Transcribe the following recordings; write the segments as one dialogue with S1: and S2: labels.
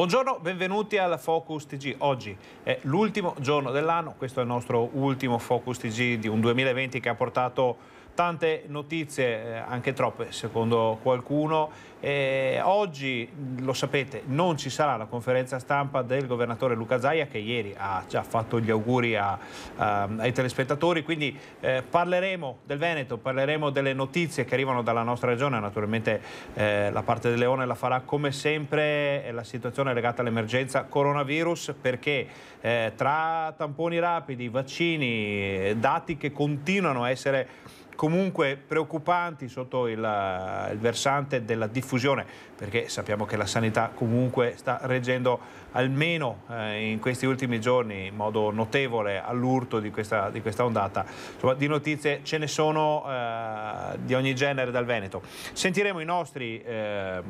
S1: Buongiorno, benvenuti al Focus TG. Oggi è l'ultimo giorno dell'anno, questo è il nostro ultimo Focus TG di un 2020 che ha portato Tante notizie, eh, anche troppe secondo qualcuno. Eh, oggi, lo sapete, non ci sarà la conferenza stampa del governatore Luca Zaia che ieri ha già fatto gli auguri a, a, ai telespettatori, quindi eh, parleremo del Veneto, parleremo delle notizie che arrivano dalla nostra regione, naturalmente eh, la parte del Leone la farà come sempre, la situazione legata all'emergenza coronavirus perché eh, tra tamponi rapidi, vaccini, eh, dati che continuano a essere comunque preoccupanti sotto il, il versante della diffusione perché sappiamo che la sanità comunque sta reggendo almeno eh, in questi ultimi giorni in modo notevole all'urto di, di questa, ondata. Insomma, di notizie ce ne sono eh, di ogni genere dal Veneto. Sentiremo i nostri eh,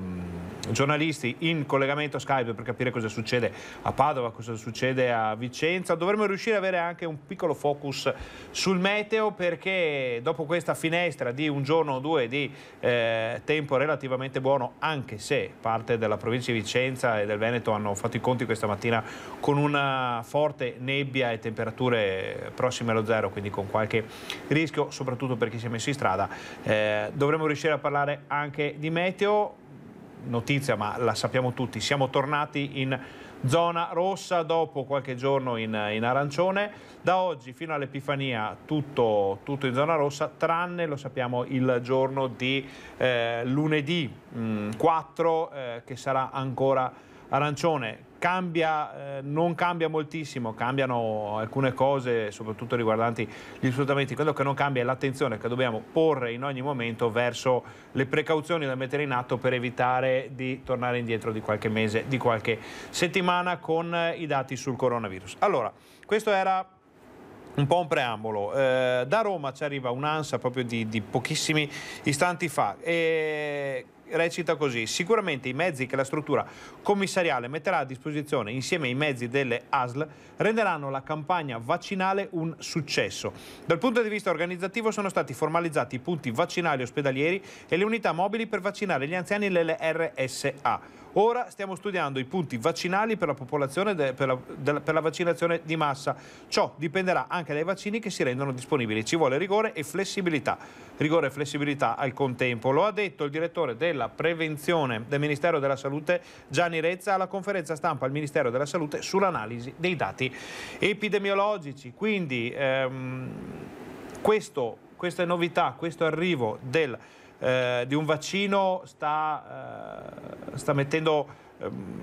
S1: giornalisti in collegamento Skype per capire cosa succede a Padova, cosa succede a Vicenza. Dovremmo riuscire ad avere anche un piccolo focus sul meteo perché dopo questa finestra di un giorno o due di eh, tempo relativamente buono anche se parte della provincia di Vicenza e del Veneto hanno fatto i conti questa mattina con una forte nebbia e temperature prossime allo zero, quindi con qualche rischio, soprattutto per chi si è messo in strada, eh, dovremo riuscire a parlare anche di meteo, notizia ma la sappiamo tutti, siamo tornati in zona rossa, dopo qualche giorno in, in arancione. Da oggi fino all'Epifania tutto, tutto, in zona rossa, tranne, lo sappiamo, il giorno di eh, lunedì mh, mm, 4 eh, che sarà ancora arancione cambia, eh, non cambia moltissimo, cambiano alcune cose, soprattutto riguardanti gli sfruttamenti. Quello che non cambia è l'attenzione che dobbiamo porre in ogni momento verso le precauzioni da mettere in atto per evitare di tornare indietro di qualche mese, di qualche settimana con eh, i dati sul coronavirus. Allora, questo era un po' un preambolo. Eh, da Roma ci arriva un'ansa proprio di, di, pochissimi istanti fa. E recita così, sicuramente i mezzi che la struttura commissariale metterà a disposizione insieme ai mezzi delle ASL renderanno la campagna vaccinale un successo. Dal punto di vista organizzativo sono stati formalizzati i punti vaccinali ospedalieri e le unità mobili per vaccinare gli anziani nelle RSA. Ora stiamo studiando i punti vaccinali per la, popolazione de, per, la, de, per la vaccinazione di massa. Ciò dipenderà anche dai vaccini che si rendono disponibili. Ci vuole rigore e flessibilità. Rigore e flessibilità al contempo. Lo ha detto il direttore della prevenzione del Ministero della Salute Gianni Rezza alla conferenza stampa al Ministero della Salute sull'analisi dei dati epidemiologici. Quindi ehm, questo, questa novità, questo arrivo del, eh, di un vaccino sta... Eh, sta mettendo ehm,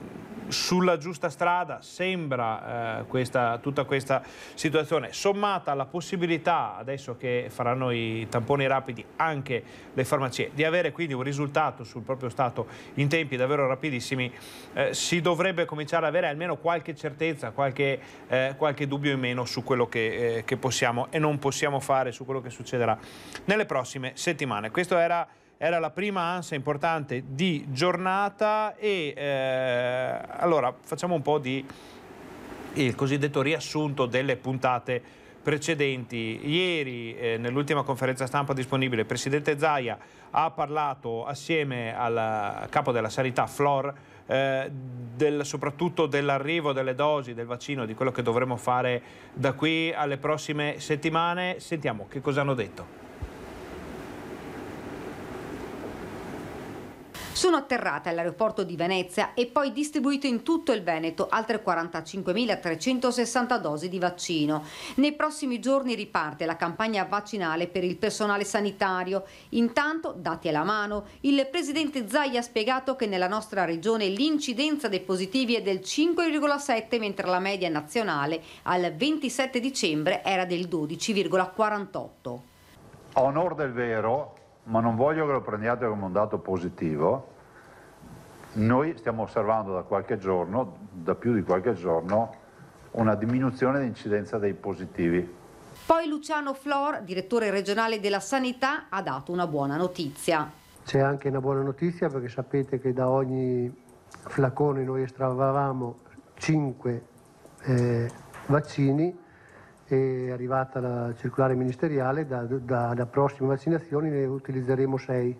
S1: sulla giusta strada sembra eh, questa, tutta questa situazione sommata alla possibilità adesso che faranno i tamponi rapidi anche le farmacie di avere quindi un risultato sul proprio stato in tempi davvero rapidissimi eh, si dovrebbe cominciare ad avere almeno qualche certezza qualche, eh, qualche dubbio in meno su quello che, eh, che possiamo e non possiamo fare su quello che succederà nelle prossime settimane questo era era la prima ansia importante di giornata e eh, allora facciamo un po' di il cosiddetto riassunto delle puntate precedenti. Ieri eh, nell'ultima conferenza stampa disponibile il Presidente Zaia ha parlato assieme al capo della sanità Flor eh, del, soprattutto dell'arrivo delle dosi del vaccino, di quello che dovremo fare da qui alle prossime settimane. Sentiamo che cosa hanno detto.
S2: Sono atterrate all'aeroporto di Venezia e poi distribuite in tutto il Veneto altre 45.360 dosi di vaccino. Nei prossimi giorni riparte la campagna vaccinale per il personale sanitario. Intanto, dati alla mano, il presidente Zai ha spiegato che nella nostra regione l'incidenza dei positivi è del 5,7 mentre la media nazionale al 27 dicembre era del 12,48.
S3: A onor del vero, ma non voglio che lo prendiate come un dato positivo. Noi stiamo osservando da qualche giorno, da più di qualche giorno, una diminuzione dell'incidenza dei positivi.
S2: Poi Luciano Flor, direttore regionale della sanità, ha dato una buona notizia.
S3: C'è anche una buona notizia perché sapete che da ogni flacone noi estravavamo 5 eh, vaccini è arrivata la circolare ministeriale, da, da, da prossime vaccinazioni ne utilizzeremo sei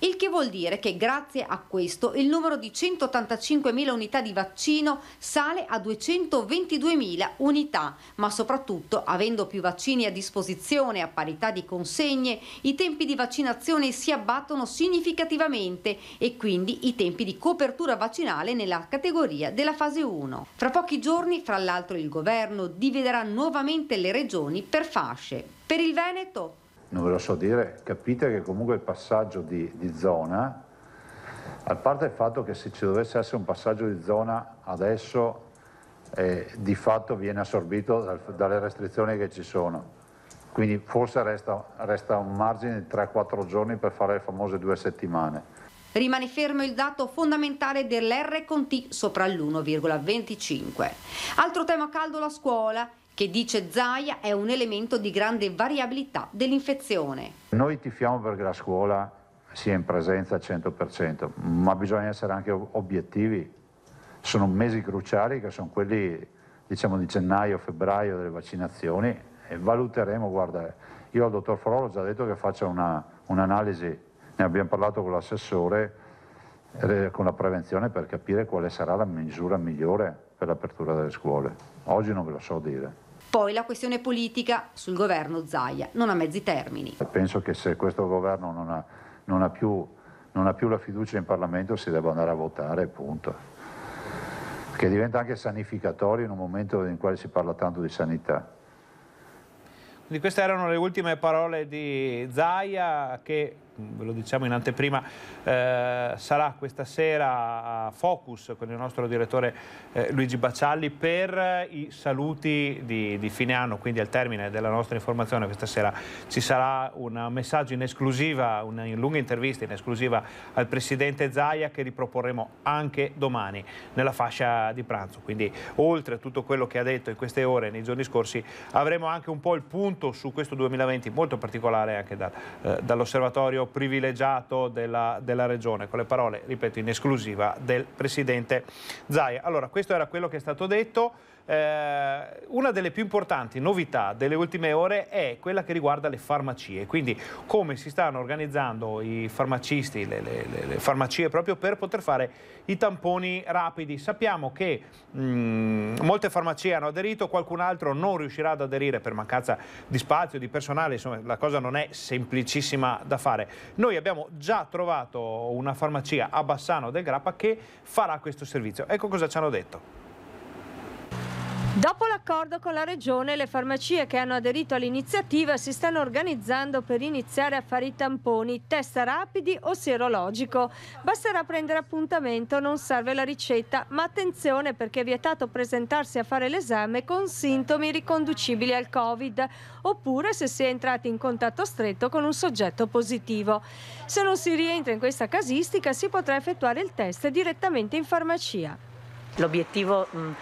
S2: il che vuol dire che grazie a questo il numero di 185.000 unità di vaccino sale a 222.000 unità, ma soprattutto avendo più vaccini a disposizione a parità di consegne, i tempi di vaccinazione si abbattono significativamente e quindi i tempi di copertura vaccinale nella categoria della fase 1. Fra pochi giorni, fra l'altro, il governo dividerà nuovamente le regioni per fasce. Per il Veneto
S3: non ve lo so dire, capite che comunque il passaggio di, di zona, a parte il fatto che se ci dovesse essere un passaggio di zona adesso eh, di fatto viene assorbito dal, dalle restrizioni che ci sono. Quindi forse resta, resta un margine di 3-4 giorni per fare le famose due settimane.
S2: Rimane fermo il dato fondamentale dell'R con T sopra l'1,25. Altro tema caldo la scuola che dice Zaia è un elemento di grande variabilità dell'infezione.
S3: Noi tifiamo perché la scuola sia in presenza al 100%, ma bisogna essere anche obiettivi. Sono mesi cruciali che sono quelli diciamo, di gennaio, febbraio delle vaccinazioni e valuteremo, guarda, io al dottor Forolo ho già detto che faccia una, un'analisi, ne abbiamo parlato con l'assessore, eh, con la prevenzione per capire quale sarà la misura migliore per l'apertura delle scuole. Oggi non ve lo so dire.
S2: Poi la questione politica sul governo Zaia, non a mezzi termini.
S3: Penso che se questo governo non ha, non ha, più, non ha più la fiducia in Parlamento si debba andare a votare, punto che diventa anche sanificatorio in un momento in cui si parla tanto di sanità.
S1: Quindi queste erano le ultime parole di Zaia che ve lo diciamo in anteprima, eh, sarà questa sera a Focus con il nostro direttore eh, Luigi Baccialli per eh, i saluti di, di, fine anno, quindi al termine della nostra informazione questa sera ci sarà un messaggio in esclusiva, una lunga intervista in esclusiva al Presidente Zaia che riproporremo anche domani nella fascia di pranzo, quindi oltre a tutto quello che ha detto in queste ore, nei giorni scorsi, avremo anche un po' il punto su questo 2020 molto particolare anche da, eh, dall'osservatorio privilegiato della, della, regione, con le parole, ripeto, in esclusiva del Presidente Zaia. Allora, questo era quello che è stato detto. Eh, una delle più importanti novità delle ultime ore è quella che riguarda le farmacie, quindi come si stanno organizzando i farmacisti, le, le, le farmacie proprio per poter fare i tamponi rapidi. Sappiamo che mh, mm, molte farmacie hanno aderito, qualcun altro non riuscirà ad aderire per mancanza di spazio, di personale, insomma la cosa non è semplicissima da fare. Noi abbiamo già trovato una farmacia a Bassano del Grappa che farà questo servizio. Ecco cosa ci hanno detto.
S4: Dopo l'accordo con la Regione, le farmacie che hanno aderito all'iniziativa si stanno organizzando per iniziare a fare i tamponi, test rapidi o serologico. Basterà prendere appuntamento, non serve la ricetta, ma attenzione perché è vietato presentarsi a fare l'esame con sintomi riconducibili al Covid oppure se si è entrati in contatto stretto con un soggetto positivo. Se non si rientra in questa casistica si potrà effettuare il test direttamente in farmacia.
S5: L'obiettivo mm,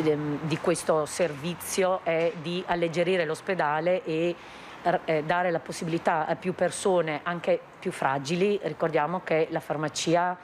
S5: di questo servizio è di alleggerire l'ospedale e eh, dare la possibilità a più persone, anche più fragili, ricordiamo che la farmacia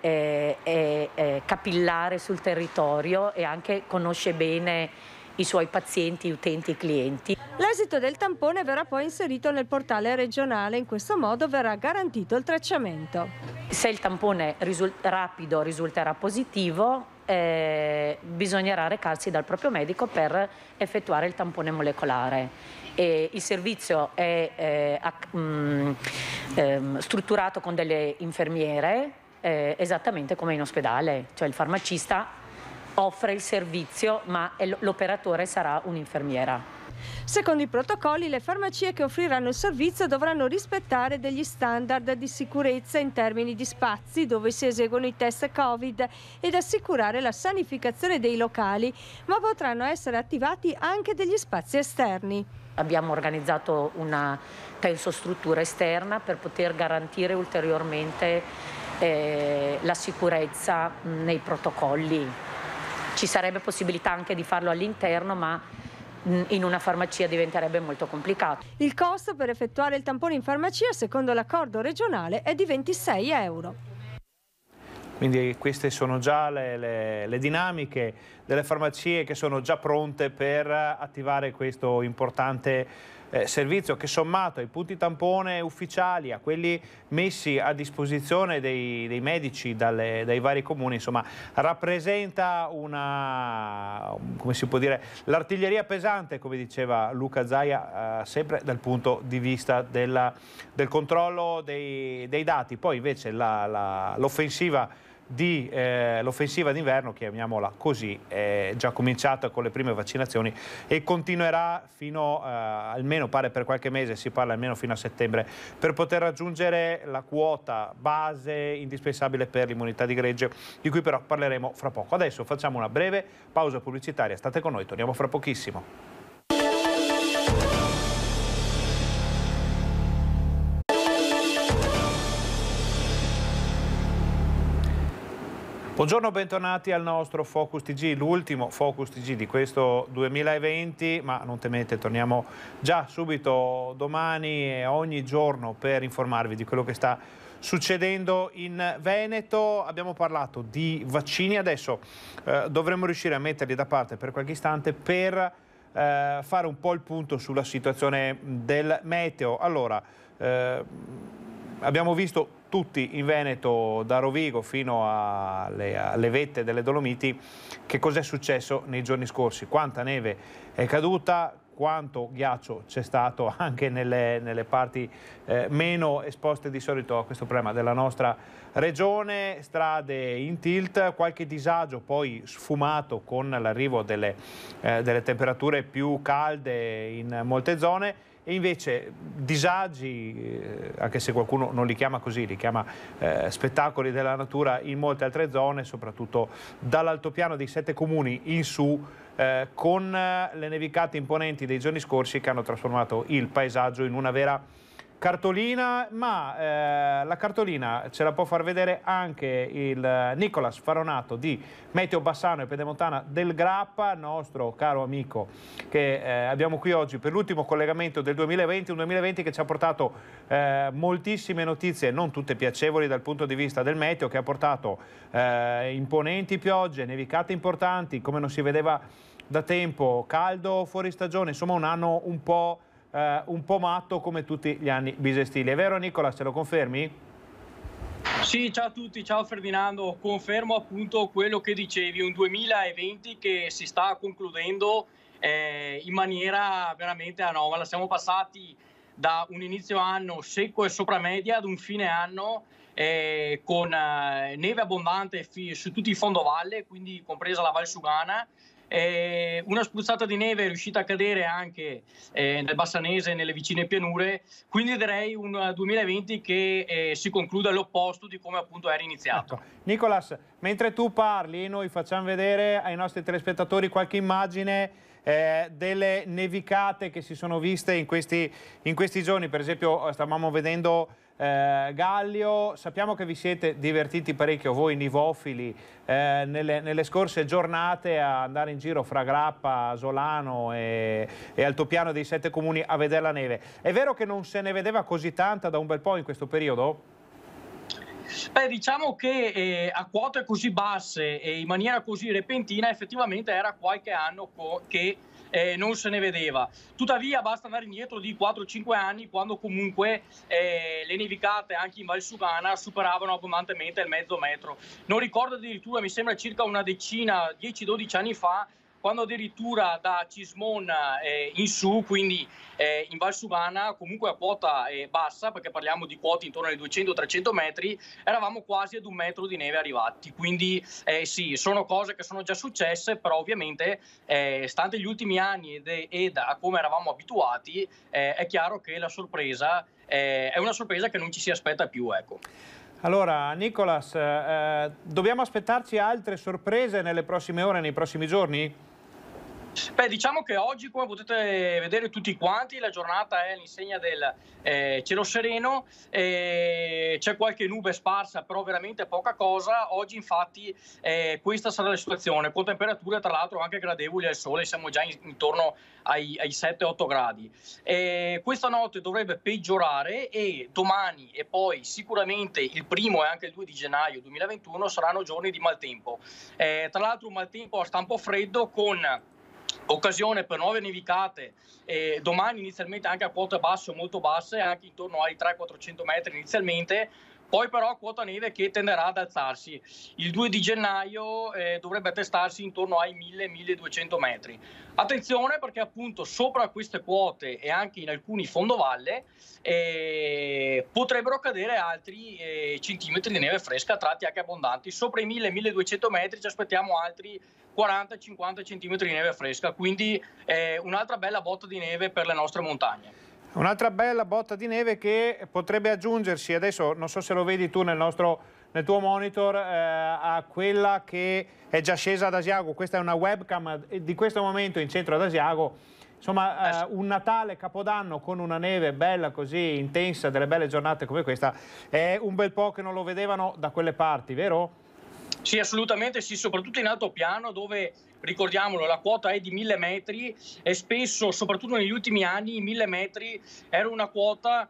S5: è, eh, è, è capillare sul territorio e anche conosce bene i suoi pazienti, utenti e clienti.
S4: L'esito del tampone verrà poi inserito nel portale regionale, in questo modo verrà garantito il tracciamento. Se il tampone risul rapido
S5: risulterà positivo, eh, bisognerà recarsi dal proprio medico per effettuare il tampone molecolare. E il servizio è eh, mh, mm, ehm, strutturato con delle infermiere eh, esattamente come in ospedale, cioè il farmacista offre il servizio ma l'operatore
S4: sarà un'infermiera. Secondo i protocolli, le farmacie che offriranno il servizio dovranno rispettare degli standard di sicurezza in termini di spazi dove si eseguono i test Covid ed assicurare la sanificazione dei locali, ma potranno essere attivati anche degli spazi esterni. Abbiamo
S5: organizzato una tensostruttura esterna per poter garantire ulteriormente eh, la sicurezza nei protocolli. Ci sarebbe possibilità anche di farlo all'interno, ma in una farmacia diventerebbe molto complicato.
S4: Il costo per effettuare il tampone in farmacia, secondo l'accordo regionale, è di 26 euro.
S1: Quindi queste sono già le, le, le, dinamiche delle farmacie che sono già pronte per attivare questo importante eh, servizio che sommato ai punti tampone ufficiali, a quelli messi a disposizione dei, dei medici dalle, dai vari comuni, insomma, rappresenta una, come si può dire, l'artiglieria pesante, come diceva Luca Zaia, eh, sempre dal punto di vista della, del controllo dei, dei, dati. Poi invece l'offensiva di eh, l'offensiva d'inverno, chiamiamola così, è già cominciata con le prime vaccinazioni e continuerà fino eh, almeno pare per qualche mese, si parla almeno fino a settembre, per poter raggiungere la quota base indispensabile per l'immunità di gregge, di cui però parleremo fra poco. Adesso facciamo una breve pausa pubblicitaria, state con noi, torniamo fra pochissimo. Buongiorno, bentornati al nostro Focus TG, l'ultimo Focus TG di questo 2020, ma non temete, torniamo già subito domani e ogni giorno per informarvi di quello che sta succedendo in Veneto. Abbiamo parlato di vaccini, adesso eh, dovremmo riuscire a metterli da parte per qualche istante per eh, fare un po' il punto sulla situazione del meteo. Allora, eh, abbiamo visto tutti in Veneto da Rovigo fino alle, alle vette delle Dolomiti che cos'è successo nei giorni scorsi, quanta neve è caduta, quanto ghiaccio c'è stato anche nelle, nelle parti eh, meno esposte di solito a questo problema della nostra regione, strade in tilt, qualche disagio poi sfumato con l'arrivo delle, eh, delle temperature più calde in molte zone e invece disagi, eh, anche se qualcuno non li chiama così, li chiama eh, spettacoli della natura in molte altre zone, soprattutto dall'altopiano dei sette comuni in su, eh, con eh, le nevicate imponenti dei giorni scorsi che hanno trasformato il paesaggio in una vera cartolina, ma eh, la cartolina ce la può far vedere anche il eh, Nicolas Faronato di Meteo Bassano e Pedemontana del Grappa, nostro caro amico che eh, abbiamo qui oggi per l'ultimo collegamento del 2020, un 2020 che ci ha portato eh, moltissime notizie, non tutte piacevoli dal punto di vista del meteo, che ha portato eh, imponenti piogge, nevicate importanti, come non si vedeva da tempo, caldo fuori stagione, insomma un anno un po' eh, un po' matto come tutti gli anni bisestili. È vero Nicola, se lo confermi?
S6: Sì, ciao a tutti, ciao Ferdinando, confermo appunto quello che dicevi, un 2020 che si sta concludendo eh, in maniera veramente anomala, siamo passati da un inizio anno secco e sopra media ad un fine anno eh, con eh, neve abbondante fi- su tutti i fondovalle, quindi compresa la Valsugana, eh, una spruzzata di neve è riuscita a cadere anche eh, nel Bassanese e nelle vicine pianure, quindi direi un 2020 eh, che eh, si conclude all'opposto di come appunto era iniziato. Ecco.
S1: Nicolas, mentre tu parli noi facciamo vedere ai nostri telespettatori qualche immagine eh, delle nevicate che si sono viste in questi, in questi giorni, per esempio eh, stavamo vedendo eh, Gallio, sappiamo che vi siete divertiti parecchio voi nivofili eh, nelle, nelle, scorse giornate a andare in giro fra Grappa, Solano e, e Altopiano dei Sette Comuni a vedere la neve. È vero che non se ne vedeva così tanta da un bel po' in questo periodo?
S6: Beh, diciamo che eh, a quote così basse e in maniera così repentina effettivamente era qualche anno co- che eh, non se ne vedeva. Tuttavia basta andare indietro di 4-5 anni quando comunque eh, le nevicate anche in Valsugana superavano abbondantemente il mezzo metro. Non ricordo addirittura, mi sembra circa una decina, 10-12 anni fa, quando addirittura da Cismona eh, in su, quindi eh, in Valsugana, comunque a quota eh, bassa, perché parliamo di quote intorno ai 200-300 metri, eravamo quasi ad un metro di neve arrivati. Quindi eh, sì, sono cose che sono già successe, però ovviamente, eh, stante gli ultimi anni ed, ed a come eravamo abituati, eh, è chiaro che la sorpresa è una sorpresa che non ci si aspetta più. Ecco.
S1: Allora, Nicolas, eh, dobbiamo aspettarci altre sorprese nelle prossime ore, nei prossimi giorni? Beh, diciamo che
S6: oggi, come potete vedere tutti quanti, la giornata è all'insegna del eh, cielo sereno, eh, c'è qualche nube sparsa, però veramente poca cosa. Oggi, infatti, eh, questa sarà la situazione, con temperature tra l'altro anche gradevoli al sole, siamo già in, intorno ai, ai 7-8 gradi. questa notte dovrebbe peggiorare e domani e poi sicuramente il primo e anche il 2 di gennaio 2021 saranno giorni di maltempo. Eh, tra l'altro, un maltempo a stampo freddo con occasione per nuove nevicate eh, domani inizialmente anche a quote basse o molto basse anche intorno ai 300-400 metri inizialmente poi però quota neve che tenderà ad alzarsi. Il 2 di gennaio eh, dovrebbe attestarsi intorno ai 1000-1200 metri. Attenzione perché appunto sopra queste quote e anche in alcuni fondovalle eh, potrebbero cadere altri eh, centimetri di neve fresca, tratti anche abbondanti. Sopra i 1000-1200 metri ci aspettiamo altri 40-50 centimetri di neve fresca, quindi eh, un'altra bella botta di neve per le nostre montagne.
S1: Un'altra bella botta di neve che potrebbe aggiungersi, adesso non so se lo vedi tu nel, nostro, nel tuo monitor, eh, a quella che è già scesa ad Asiago, questa è una webcam eh, di questo momento in centro ad Asiago, insomma eh, un Natale Capodanno con una neve bella così intensa, delle belle giornate come questa, è un bel po' che non lo vedevano da quelle parti, vero? Sì,
S6: assolutamente sì, soprattutto in alto piano dove ricordiamolo, la quota è di 1000 metri e spesso, soprattutto negli ultimi anni, i 1000 metri era una quota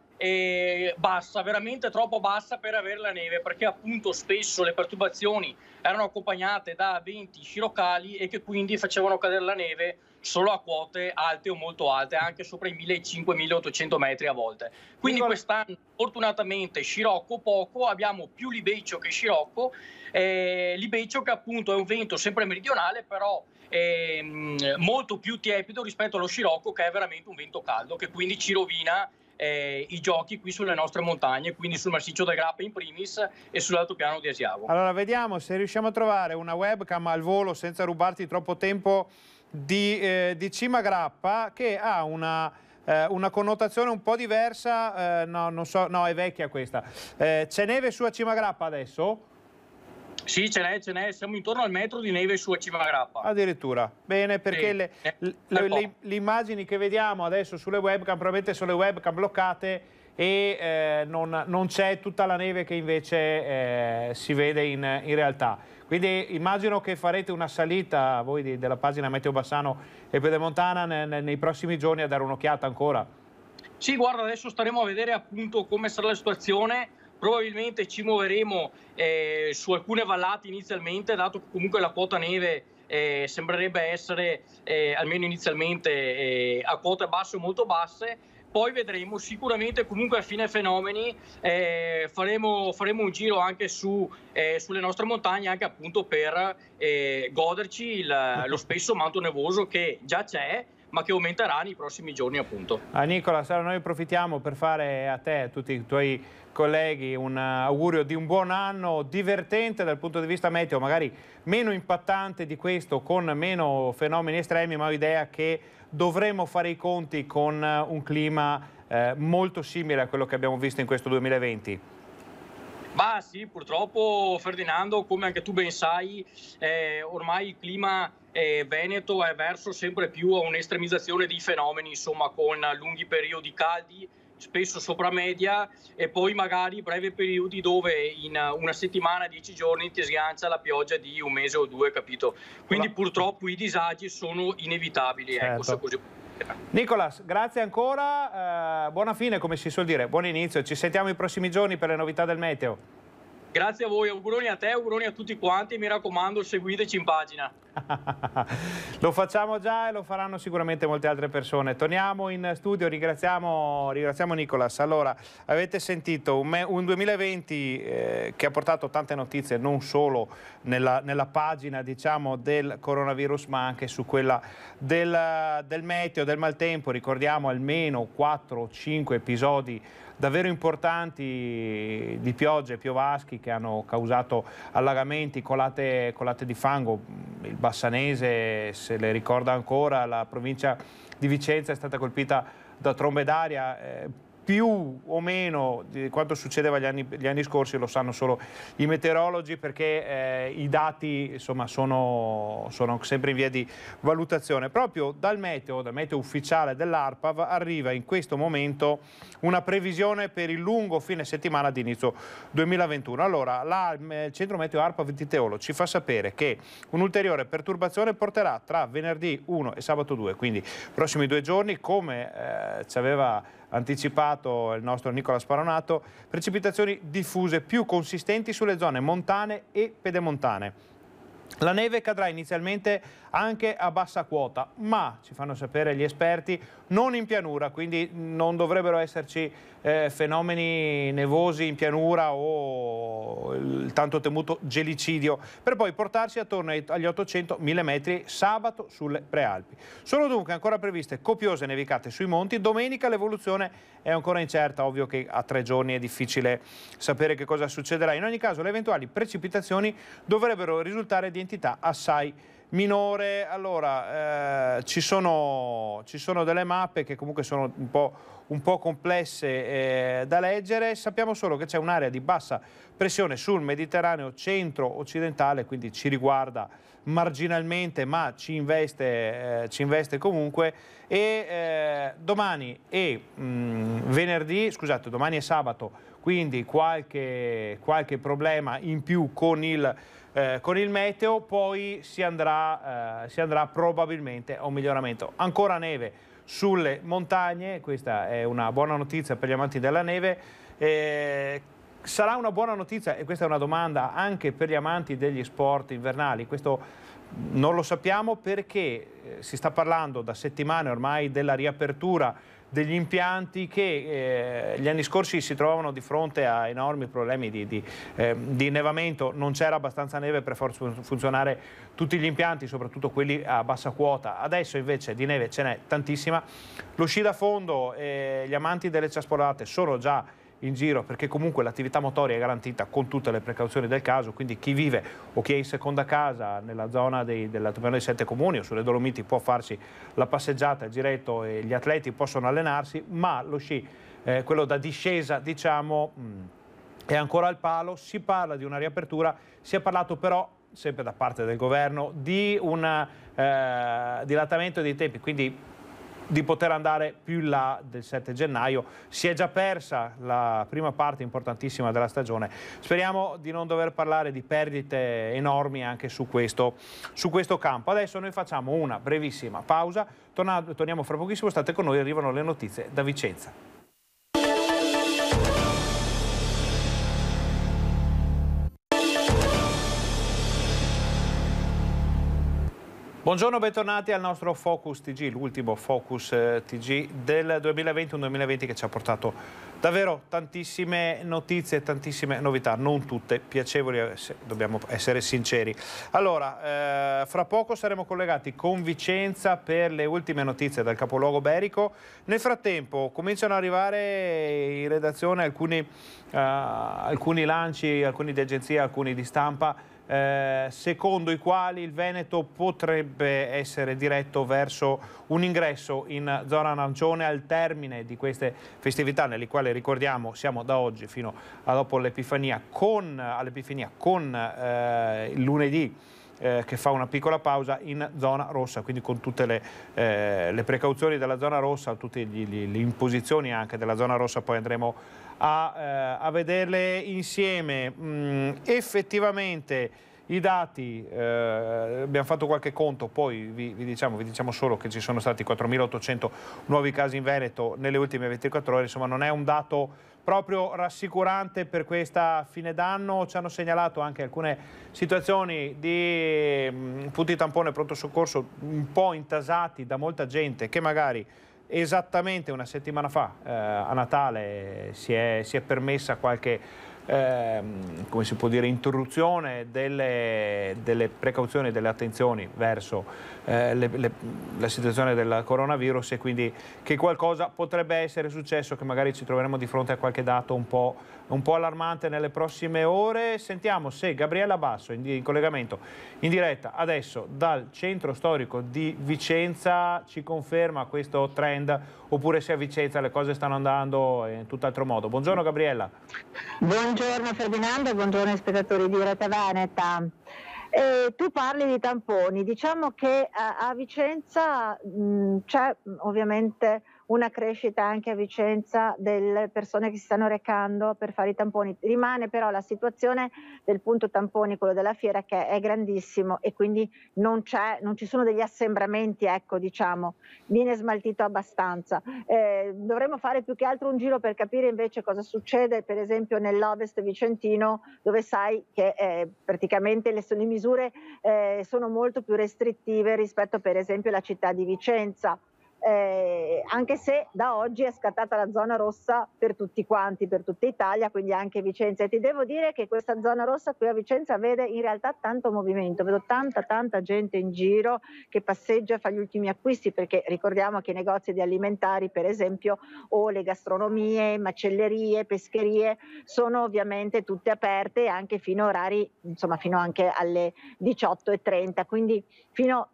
S6: bassa, veramente troppo bassa per avere la neve, perché appunto spesso le perturbazioni erano accompagnate da venti scirocali e che quindi facevano cadere la neve solo a quote alte o molto alte, anche sopra i 1500-1800 metri a volte. Quindi quest'anno fortunatamente scirocco poco, abbiamo più libeccio che scirocco, eh, libeccio che appunto è un vento sempre meridionale, però ehm, molto più tiepido rispetto allo scirocco che è veramente un vento caldo che quindi ci rovina eh, i giochi qui sulle nostre montagne, quindi sul massiccio del Grappa in primis e sull'altopiano di Asiago. Allora
S1: vediamo se riusciamo a trovare una webcam al volo senza rubarti troppo tempo di, eh, di Cima Grappa che ha una eh, una connotazione un po' diversa, eh, no, so, no, è vecchia questa. Eh, c'è neve sulla cima grappa adesso?
S6: Sì, ce n'è, ce n'è, siamo intorno al metro di neve su Civagrappa. Addirittura,
S1: bene, perché sì, le,
S6: eh, le, le,
S1: le, immagini che vediamo adesso sulle webcam, probabilmente sono webcam bloccate e eh, non, non c'è tutta la neve che invece eh, si vede in, in, realtà. Quindi immagino che farete una salita voi di, della pagina Meteo Bassano e Pedemontana nei, nei prossimi giorni a dare un'occhiata ancora.
S6: Sì, guarda, adesso staremo a vedere appunto come sarà la situazione probabilmente ci muoveremo eh, su alcune vallate inizialmente, dato che comunque la quota neve eh, sembrerebbe essere, eh, almeno inizialmente, eh, a quote basse o molto basse. Poi vedremo, sicuramente comunque a fine fenomeni eh, faremo, faremo, un giro anche su, eh, sulle nostre montagne, anche appunto per goderci il, lo spesso manto nevoso che già c'è, ma che aumenterà nei prossimi giorni appunto.
S1: Ah, Nicola, noi approfittiamo per fare a te, e a tutti i tuoi colleghi, un augurio di un buon anno divertente dal punto di vista meteo, magari meno impattante di questo, con meno fenomeni estremi, ma ho idea che dovremo fare i conti con un clima eh, molto simile a quello che abbiamo visto in questo 2020.
S6: Ma sì, purtroppo Ferdinando, come anche tu ben sai, eh, ormai il clima eh, veneto è verso sempre più a un'estremizzazione di fenomeni, insomma, con lunghi periodi caldi, spesso sopra media e poi magari brevi periodi dove in una settimana, dieci giorni ti sgancia la pioggia di un mese o due, capito? Quindi purtroppo i disagi sono inevitabili, certo. ecco, se certo.
S1: così eccetera. Nicolas, grazie ancora, eh, buona fine come si suol dire, buon inizio, ci sentiamo i prossimi giorni per le novità del meteo.
S6: Grazie a voi, auguroni a te, auguroni a tutti quanti, mi raccomando seguiteci in pagina.
S1: lo facciamo già e lo faranno sicuramente molte altre persone. Torniamo in studio, ringraziamo, ringraziamo Nicolas. Allora, avete sentito un, un 2020 eh, che ha portato tante notizie, non solo nella, nella pagina diciamo, del coronavirus, ma anche su quella del, del meteo, del maltempo. Ricordiamo almeno 4-5 episodi davvero importanti di piogge, piovaschi che hanno causato allagamenti, colate, colate di fango. Il Bassanese se le ricorda ancora, la provincia di Vicenza è stata colpita da trombe d'aria. Eh, più o meno di quanto succedeva gli anni, gli anni scorsi lo sanno solo i meteorologi perché eh, i dati insomma, sono, sono, sempre in via di valutazione. Proprio dal meteo, dal meteo ufficiale dell'ARPAV arriva in questo momento una previsione per il lungo fine settimana di inizio 2021. Allora, la, il centro meteo ARPAV di Teolo ci fa sapere che un'ulteriore perturbazione porterà tra venerdì 1 e sabato 2, quindi i prossimi due giorni come eh, ci aveva anticipato il nostro Nicola Sparonato, precipitazioni diffuse più consistenti sulle zone montane e pedemontane la neve cadrà inizialmente anche a bassa quota, ma, ci fanno sapere gli esperti, non in pianura, quindi non dovrebbero esserci eh, fenomeni nevosi in pianura o il tanto temuto gelicidio, per poi portarsi attorno agli 800-1000 metri sabato sulle prealpi. Sono dunque ancora previste copiose nevicate sui monti, domenica l'evoluzione è ancora incerta, ovvio che a tre giorni è difficile sapere che cosa succederà. In ogni caso le eventuali precipitazioni dovrebbero risultare di entità assai minore. Allora, eh, ci, sono, ci, sono, delle mappe che comunque sono un po', un po complesse eh, da leggere. Sappiamo solo che c'è un'area di bassa pressione sul Mediterraneo centro-occidentale, quindi ci riguarda marginalmente, ma ci investe, eh, ci investe comunque. E eh, domani e mh, mm, venerdì, scusate, domani e sabato, quindi qualche, qualche problema in più con il eh, con il meteo, poi si andrà, eh, si andrà probabilmente a un miglioramento. Ancora neve sulle montagne, questa è una buona notizia per gli amanti della neve. Eh, sarà una buona notizia, e questa è una domanda anche per gli amanti degli sport invernali, questo non lo sappiamo perché eh, si sta parlando da settimane ormai della riapertura degli impianti che eh, gli anni scorsi si trovavano di fronte a enormi problemi di, di, eh, di innevamento, non c'era abbastanza neve per far funzionare tutti gli impianti, soprattutto quelli a bassa quota, adesso invece di neve ce n'è tantissima, lo sci da fondo e eh, gli amanti delle ciaspolate sono già in giro perché comunque l'attività motoria è garantita con tutte le precauzioni del caso, quindi chi vive o chi è in seconda casa nella zona dei, della dei Sette Comuni o sulle Dolomiti può farsi la passeggiata, il giretto e gli atleti possono allenarsi, ma lo sci, eh, quello da discesa diciamo, mh, mm, è ancora al palo, si parla di una riapertura, si è parlato però sempre da parte del governo di un eh, dilatamento dei tempi, quindi di poter andare più in là del 7 gennaio. Si è già persa la prima parte importantissima della stagione. Speriamo di non dover parlare di perdite enormi anche su questo, su questo campo. Adesso noi facciamo una brevissima pausa, Torna, torniamo fra pochissimo, state con noi, arrivano le notizie da Vicenza. Buongiorno, bentornati al nostro Focus TG, l'ultimo Focus eh, TG del 2021-2020 che ci ha portato davvero tantissime notizie, tantissime novità, non tutte piacevoli, eh, dobbiamo essere sinceri. Allora, eh, fra poco saremo collegati con Vicenza per le ultime notizie dal capoluogo berico. Nel frattempo cominciano ad arrivare in redazione alcuni, eh, alcuni lanci, alcuni di agenzia, alcuni di stampa eh, secondo i quali il Veneto potrebbe essere diretto verso un ingresso in zona arancione al termine di queste festività, nelle quali ricordiamo siamo da oggi fino a dopo l'Epifania con, all'Epifania con eh, il lunedì eh, che fa una piccola pausa in zona rossa, quindi con tutte le, eh, le precauzioni della zona rossa, tutte le imposizioni anche della zona rossa, poi andremo a, eh, a vederle insieme. Mm, effettivamente i dati, eh, abbiamo fatto qualche conto, poi vi, vi, diciamo, vi, diciamo, solo che ci sono stati 4.800 nuovi casi in Veneto nelle ultime 24 ore, insomma non è un dato proprio rassicurante per questa fine d'anno, ci hanno segnalato anche alcune situazioni di mh, mm, punti tampone pronto soccorso un po' intasati da molta gente che magari esattamente una settimana fa, eh, a Natale, si è, si è permessa qualche ehm, come si può dire, interruzione delle, delle precauzioni e delle attenzioni verso eh, le, le, la situazione del coronavirus e quindi che qualcosa potrebbe essere successo, che magari ci troveremo di fronte a qualche dato un po', un po allarmante nelle prossime ore. Sentiamo se Gabriella Basso in, in collegamento in diretta adesso dal centro storico di Vicenza ci conferma questo trend oppure se a Vicenza le cose stanno andando in tutt'altro modo. Buongiorno Gabriella.
S7: Buongiorno Ferdinando, buongiorno spettatori di Rete Veneta. E tu parli di tamponi, diciamo che a, eh, a Vicenza mh, c'è ovviamente una crescita anche a Vicenza delle persone che si stanno recando per fare i tamponi. Rimane però la situazione del punto tamponi, quello della fiera, che è grandissimo e quindi non, non ci sono degli assembramenti, ecco, diciamo, viene smaltito abbastanza. Eh, dovremmo fare più che altro un giro per capire invece cosa succede, per esempio, nell'ovest vicentino, dove sai che eh, praticamente le, le misure eh, sono molto più restrittive rispetto, per esempio, alla città di Vicenza eh, anche se da oggi è scattata la zona rossa per tutti quanti, per tutta Italia, quindi anche Vicenza. E ti devo dire che questa zona rossa qui a Vicenza vede in realtà tanto movimento, vedo tanta tanta gente in giro che passeggia, fa gli ultimi acquisti, perché ricordiamo che i negozi di alimentari, per esempio, o le gastronomie, macellerie, pescherie, sono ovviamente tutte aperte anche fino a orari, insomma fino anche alle 18.30, quindi fino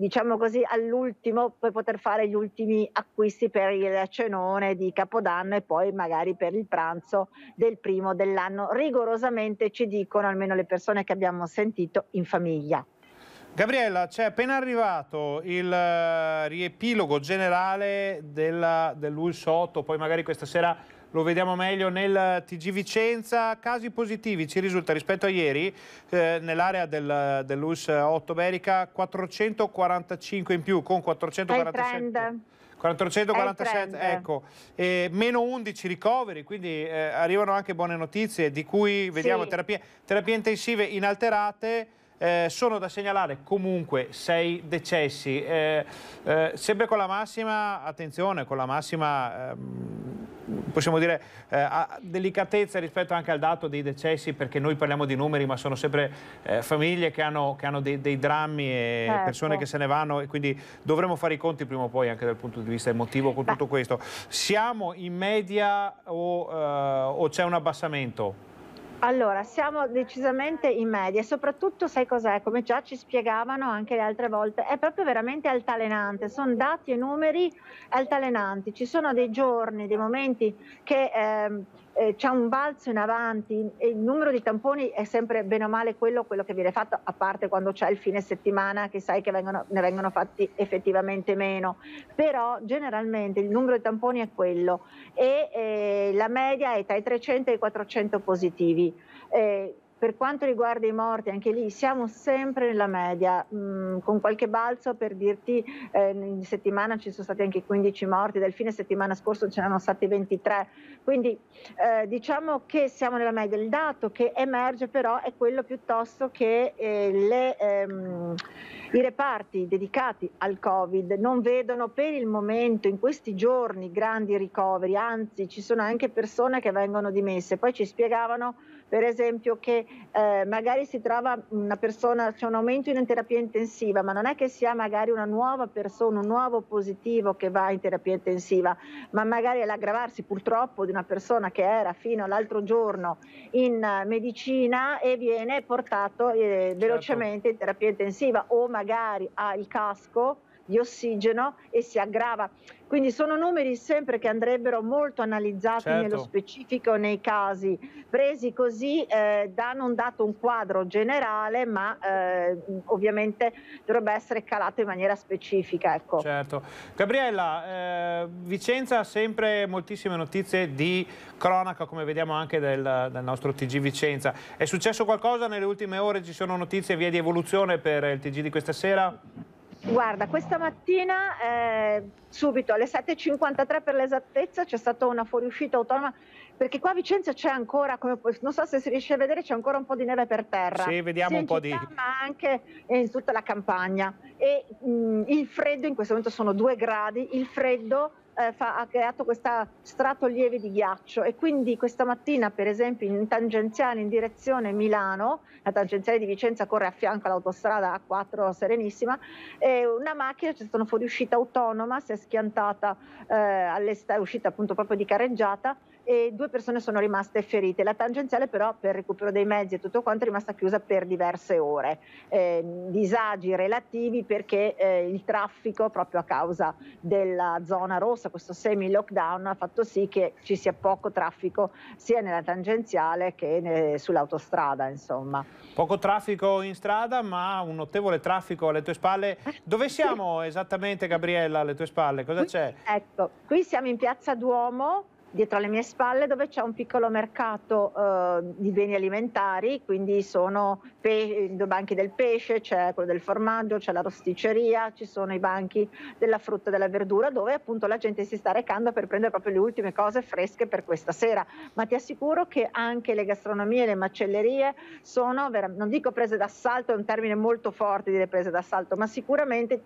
S7: diciamo così, all'ultimo per poter fare gli ultimi acquisti per il cenone di Capodanno e poi magari per il pranzo del primo dell'anno. Rigorosamente ci dicono, almeno le persone che abbiamo sentito, in
S1: famiglia. Gabriella, c'è appena arrivato il eh, riepilogo generale della, dell'Ulsotto, poi magari questa sera lo vediamo meglio nel TG Vicenza. Casi positivi ci risulta rispetto a ieri eh, nell'area del, dell'US 8 Berica 445 in più con 447. 447, ecco, eh, meno 11 ricoveri, quindi eh, arrivano anche buone notizie di cui vediamo sì. terapie, terapie intensive inalterate, eh, sono da segnalare comunque sei decessi, eh, eh, sempre con la massima attenzione, con la massima... Ehm, possiamo dire eh, delicatezza rispetto anche al dato dei decessi perché noi parliamo di numeri ma sono sempre eh, famiglie che hanno, che hanno dei, dei, drammi e certo. persone che se ne vanno e quindi dovremo fare i conti prima o poi anche dal punto di vista emotivo con tutto questo siamo in media o, eh, o c'è un abbassamento?
S7: Allora, siamo decisamente in media e soprattutto sai cos'è? Come già ci spiegavano anche le altre volte, è proprio veramente altalenante, sono dati e numeri altalenanti, ci sono dei giorni, dei momenti che... Eh, eh, c'è un balzo in avanti e il numero di tamponi è sempre bene o male quello, quello che viene fatto, a parte quando c'è il fine settimana che sai che vengono, ne vengono fatti effettivamente meno, però generalmente il numero di tamponi è quello e eh, la media è tra i 300 e i 400 positivi. Eh, per quanto riguarda i morti, anche lì siamo sempre nella media, mh, mm, con qualche balzo per dirti, eh, in settimana ci sono stati anche 15 morti, dal fine settimana scorso ce ne n'erano stati 23, quindi eh, diciamo che siamo nella media. Il dato che emerge però è quello piuttosto che eh, le, ehm, i reparti dedicati al Covid non vedono per il momento, in questi giorni, grandi ricoveri, anzi ci sono anche persone che vengono dimesse. Poi ci spiegavano per esempio che eh, magari si trova una persona, c'è un aumento in terapia intensiva, ma non è che sia magari una nuova persona, un nuovo positivo che va in terapia intensiva, ma magari è l'aggravarsi purtroppo di una persona che era fino all'altro giorno in medicina e viene portato eh, certo. velocemente in terapia intensiva o magari ha il casco di ossigeno e si aggrava. Quindi sono numeri sempre che andrebbero molto analizzati certo. nello specifico nei casi, presi così eh, danno un dato, un quadro generale, ma eh, ovviamente dovrebbe essere calato in maniera specifica. Ecco.
S1: Certo. Gabriella, eh, Vicenza ha sempre moltissime notizie di cronaca, come vediamo anche del, del nostro TG Vicenza. È successo qualcosa nelle ultime ore? Ci sono notizie via di evoluzione per il TG di questa sera?
S7: Guarda, questa mattina eh, subito alle 7.53 per l'esattezza c'è stata una fuoriuscita autonoma perché qua a Vicenza c'è ancora, come, non so se si riesce a vedere, c'è ancora un po' di neve per terra. Sì, vediamo un città, po' di... Ma anche eh, in tutta la campagna. E mh, mm, il freddo, in questo momento sono due gradi, il freddo eh, fa, ha creato questo strato lieve di ghiaccio e quindi questa mattina per esempio in tangenziale in direzione Milano, la tangenziale di Vicenza corre a fianco all'autostrada A4 Serenissima, e una macchina, c'è stata una fuoriuscita autonoma, si è schiantata eh, è uscita appunto proprio di carreggiata, e due persone sono rimaste ferite. La tangenziale però per recupero dei mezzi e tutto quanto è rimasta chiusa per diverse ore. Eh, disagi relativi perché eh, il traffico proprio a causa della zona rossa, questo semi lockdown ha fatto sì che ci sia poco traffico sia nella tangenziale che ne, sull'autostrada, insomma.
S1: Poco traffico in strada, ma un notevole traffico alle tue spalle. Dove siamo esattamente, Gabriella, alle tue spalle? Cosa c'è?
S7: Ecco, qui siamo in Piazza Duomo dietro alle mie spalle dove c'è un piccolo mercato eh, di beni alimentari, quindi sono pe- i banchi del pesce, c'è quello del formaggio, c'è la rosticceria, ci sono i banchi della frutta e della verdura dove appunto la gente si sta recando per prendere proprio le ultime cose fresche per questa sera. Ma ti assicuro che anche le gastronomie, le macellerie sono, vera- non dico prese d'assalto, è un termine molto forte dire prese d'assalto, ma sicuramente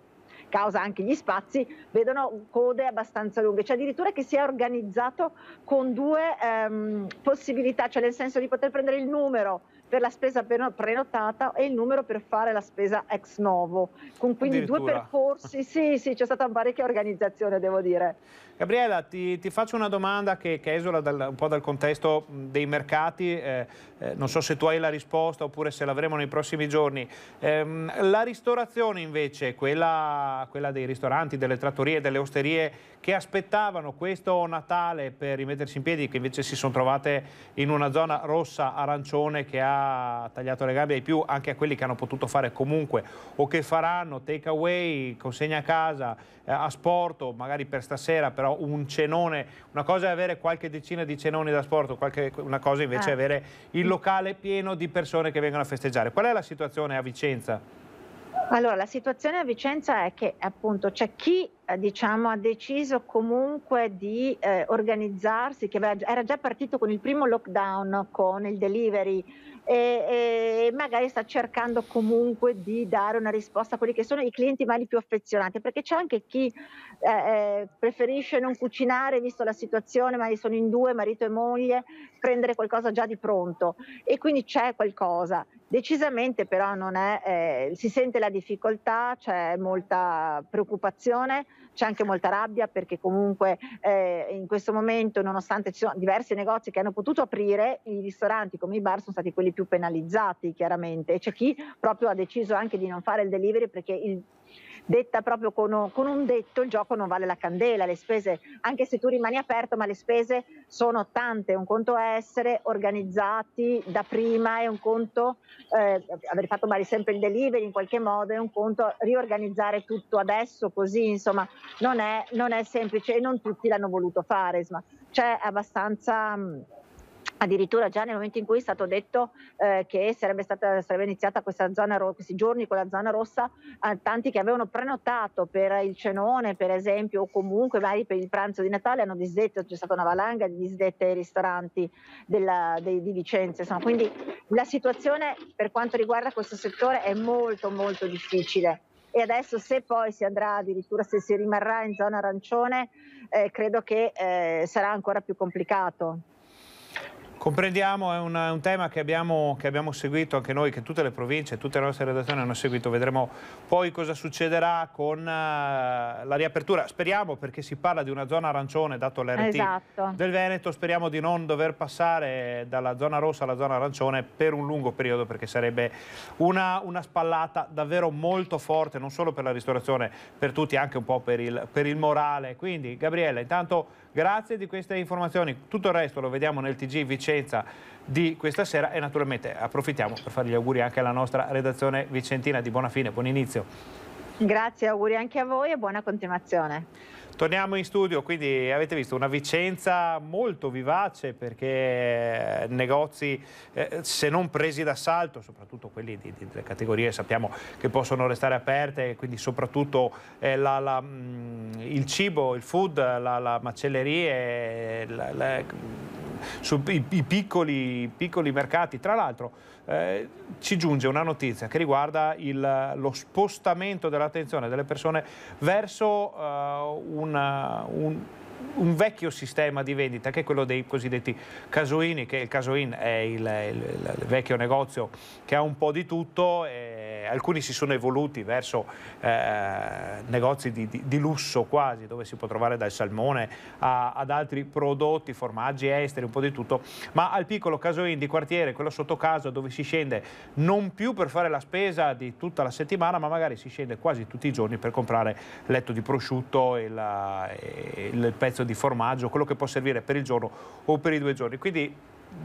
S7: causa anche gli spazi, vedono code abbastanza lunghe. C'è cioè addirittura che si è organizzato con due ehm, possibilità, cioè nel senso di poter prendere il numero per la spesa prenotata e il numero per fare la spesa ex novo, con quindi due percorsi, sì sì c'è stata parecchia organizzazione
S1: devo dire. Gabriella ti, ti faccio una domanda che, che esola dal, un po' dal contesto dei mercati, eh, eh, non so se tu hai la risposta oppure se l'avremo nei prossimi giorni, eh, la ristorazione invece, quella, quella dei ristoranti, delle trattorie, delle osterie che aspettavano questo Natale per rimettersi in piedi, che invece si sono trovate in una zona rossa, arancione che ha tagliato le gambe ai più anche a quelli che hanno potuto fare comunque o che faranno take away, consegna a casa, eh, asporto, magari per stasera però un cenone, una cosa è avere qualche decina di cenoni da sporto, una cosa invece è ah. avere il locale pieno di persone che vengono a festeggiare. Qual è la situazione a Vicenza?
S7: Allora, la situazione a Vicenza è che appunto c'è chi eh, diciamo, ha deciso comunque di eh, organizzarsi, che era già partito con il primo lockdown, con il delivery e, e, magari sta cercando comunque di dare una risposta a quelli che sono i clienti magari più affezionati, perché c'è anche chi eh, eh, preferisce non cucinare visto la situazione, magari sono in due, marito e moglie, prendere qualcosa già di pronto e quindi c'è qualcosa Decisamente però non è, eh, si sente la difficoltà, c'è molta preoccupazione, c'è anche molta rabbia perché comunque eh, in questo momento nonostante ci sono diversi negozi che hanno potuto aprire, i ristoranti come i bar sono stati quelli più penalizzati chiaramente e c'è chi proprio ha deciso anche di non fare il delivery perché il detta proprio con, con un detto il gioco non vale la candela, le spese, anche se tu rimani aperto, ma le spese sono tante, un conto è essere organizzati da prima è un conto eh, aver fatto magari sempre il delivery in qualche modo è un conto riorganizzare tutto adesso così, insomma, non è, non è semplice e non tutti l'hanno voluto fare, insomma, c'è abbastanza mm, addirittura già nel momento in cui è stato detto eh, che sarebbe, stata, sarebbe iniziata questa zona questi giorni con la zona rossa, eh, tanti che avevano prenotato per il cenone per esempio o comunque magari per il pranzo di Natale hanno disdetto, c'è stata una valanga di disdette ai ristoranti della, dei, di Vicenza, insomma. quindi la situazione per quanto riguarda questo settore è molto molto difficile e adesso se poi si andrà addirittura se si rimarrà in zona arancione eh, credo che eh, sarà ancora più complicato.
S1: Comprendiamo, è un, un tema che abbiamo, che abbiamo, seguito anche noi, che tutte le province, tutte le nostre redazioni hanno seguito, vedremo poi cosa succederà con uh, la riapertura. Speriamo, perché si parla di una zona arancione, dato l'RT esatto. del Veneto, speriamo di non dover passare dalla zona rossa alla zona arancione per un lungo periodo, perché sarebbe una, una spallata davvero molto forte, non solo per la ristorazione, per tutti, anche un po' per il, per il morale. Quindi, Gabriella, intanto Grazie di queste informazioni, tutto il resto lo vediamo nel TG Vicenza di questa sera e naturalmente approfittiamo per fare gli auguri anche alla nostra redazione vicentina di buona fine, buon inizio.
S7: Grazie, auguri anche a voi e buona continuazione.
S1: Torniamo in studio, quindi avete visto una Vicenza molto vivace perché eh, negozi, eh, se non presi d'assalto, soprattutto quelli di, di, delle categorie sappiamo che possono restare aperte, quindi soprattutto eh, la, la, mm, il cibo, il food, la, la macellerie, sui piccoli, piccoli, mercati. Tra l'altro eh, ci giunge una notizia che riguarda il, lo spostamento dell'attenzione delle persone verso eh, una, un, un vecchio sistema di vendita che è quello dei cosiddetti casuini, che il casuin è il, il, il vecchio negozio che ha un po' di tutto. E, alcuni si sono evoluti verso eh, negozi di, di, di, lusso quasi, dove si può trovare dal salmone a, ad altri prodotti, formaggi esteri, un po' di tutto, ma al piccolo Casoin di quartiere, quello sotto casa, dove si scende non più per fare la spesa di tutta la settimana, ma magari si scende quasi tutti i giorni per comprare letto di prosciutto e, la, e il pezzo di formaggio, quello che può servire per il giorno o per i due giorni. Quindi